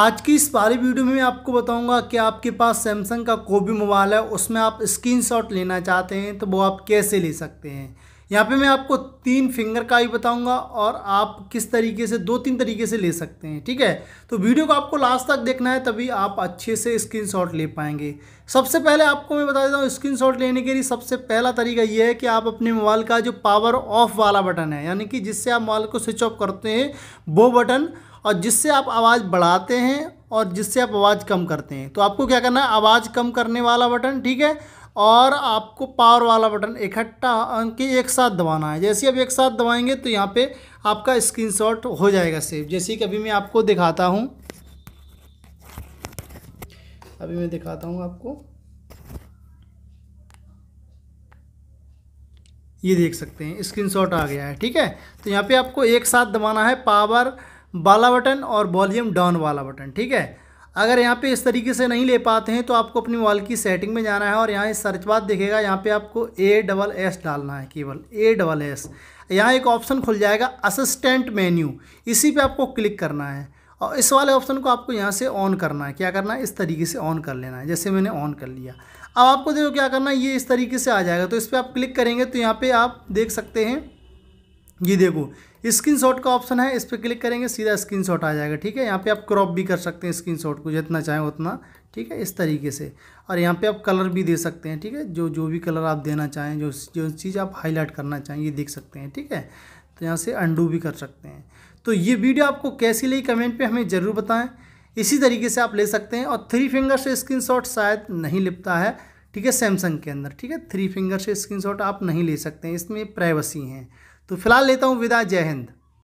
आज की इस सारी वीडियो में मैं आपको बताऊंगा कि आपके पास सैमसंग का कोई भी मोबाइल है उसमें आप स्क्रीनशॉट लेना चाहते हैं तो वो आप कैसे ले सकते हैं यहाँ पे मैं आपको तीन फिंगर का ही बताऊंगा और आप किस तरीके से दो तीन तरीके से ले सकते हैं ठीक है तो वीडियो को आपको लास्ट तक देखना है तभी आप अच्छे से स्क्रीन ले पाएंगे सबसे पहले आपको मैं बता देता हूँ स्क्रीन लेने के लिए सबसे पहला तरीका ये है कि आप अपने मोबाइल का जो पावर ऑफ वाला बटन है यानी कि जिससे आप मोबाइल को स्विच ऑफ करते हैं वो बटन और जिससे आप आवाज़ बढ़ाते हैं और जिससे आप आवाज़ कम करते हैं तो आपको क्या करना है आवाज़ कम करने वाला बटन ठीक है और आपको पावर वाला बटन इकट्ठा के एक साथ दबाना है जैसे आप एक साथ दबाएंगे तो यहाँ पे आपका स्क्रीनशॉट हो जाएगा सेव जैसे कि अभी मैं आपको दिखाता हूँ अभी मैं दिखाता हूँ आपको ये देख सकते हैं स्क्रीनशॉट आ गया है ठीक है तो यहाँ पे आपको एक साथ दबाना है पावर वाला बटन और वॉल्यूम डाउन वाला बटन ठीक है अगर यहाँ पे इस तरीके से नहीं ले पाते हैं तो आपको अपनी वॉल की सेटिंग में जाना है और यहाँ सर्च बात देखेगा यहाँ पे आपको ए डबल एस डालना है केवल ए डबल एस यहाँ एक ऑप्शन खुल जाएगा असिस्टेंट मेन्यू इसी पे आपको क्लिक करना है और इस वाले ऑप्शन को आपको यहाँ से ऑन करना है क्या करना है इस तरीके से ऑन कर लेना है जैसे मैंने ऑन कर लिया अब आपको देखो क्या करना है ये इस तरीके से आ जाएगा तो इस पर आप क्लिक करेंगे तो यहाँ पर आप देख सकते हैं ये देखो स्क्रीन का ऑप्शन है इस पर क्लिक करेंगे सीधा स्क्रीन आ जाएगा ठीक है यहाँ पे आप क्रॉप भी कर सकते हैं स्क्रीन को जितना चाहें उतना ठीक है इस तरीके से और यहाँ पे आप कलर भी दे सकते हैं ठीक है जो जो भी कलर आप देना चाहें जो जो चीज़ आप हाईलाइट करना चाहें ये देख सकते हैं ठीक है तो यहाँ से अंडू भी कर सकते हैं तो ये वीडियो आपको कैसी लगी कमेंट पे हमें ज़रूर बताएं इसी तरीके से आप ले सकते हैं और थ्री फिंगर से स्क्रीन शायद नहीं लिपता है ठीक है सैमसंग के अंदर ठीक है थ्री फिंगर से स्क्रीन आप नहीं ले सकते हैं इसमें प्राइवेसी हैं तो फिलहाल लेता हूँ विदा जय हिंद